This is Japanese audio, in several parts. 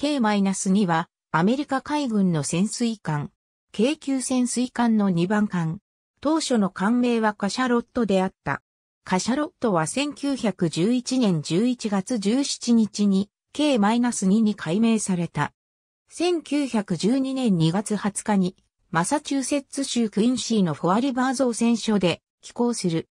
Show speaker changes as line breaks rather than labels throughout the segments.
K-2 は、アメリカ海軍の潜水艦、軽級潜水艦の2番艦。当初の艦名はカシャロットであった。カシャロットは1911年11月17日に K-2 に改名された。1912年2月20日にマサチューセッツ州クインシーのフォアリバー造船所で寄港する。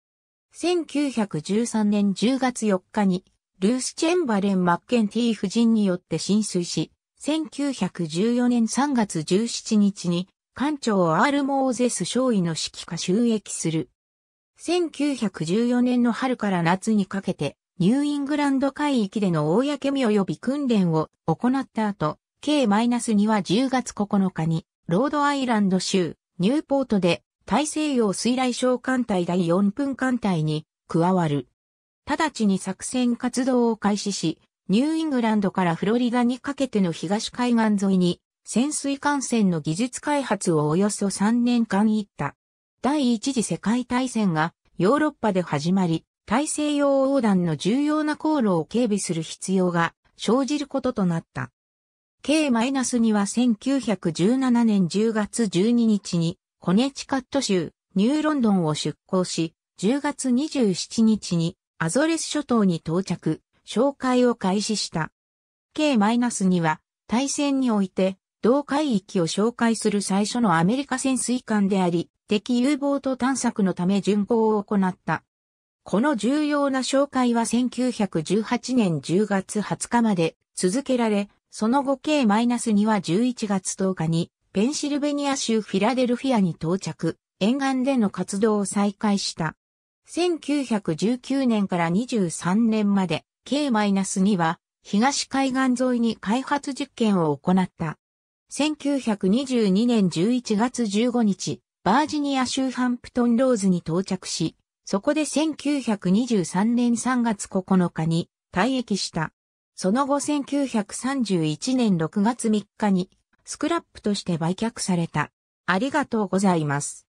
1913年10月4日にルース・チェンバレン・マッケンティー夫人によって浸水し、1914年3月17日に、艦長アール・モーゼス少尉の指揮下収益する。1914年の春から夏にかけて、ニューイングランド海域での公見及び訓練を行った後、K-2 は10月9日に、ロードアイランド州、ニューポートで、大西洋水雷小艦隊第4分艦隊に加わる。直ちに作戦活動を開始し、ニューイングランドからフロリダにかけての東海岸沿いに、潜水艦船の技術開発をおよそ3年間行った。第一次世界大戦がヨーロッパで始まり、大西洋横断の重要な航路を警備する必要が生じることとなった。K-2 は1917年10月12日にコネチカット州ニューロンドンを出港し、10月27日にアゾレス諸島に到着、紹介を開始した。K-2 は、大戦において、同海域を紹介する最初のアメリカ潜水艦であり、敵 U ボート探索のため巡航を行った。この重要な紹介は1918年10月20日まで続けられ、その後 K-2 は11月10日にペンシルベニア州フィラデルフィアに到着、沿岸での活動を再開した。1919年から23年まで K-2 は東海岸沿いに開発実験を行った。1922年11月15日、バージニア州ハンプトンローズに到着し、そこで1923年3月9日に退役した。その後1931年6月3日にスクラップとして売却された。ありがとうございます。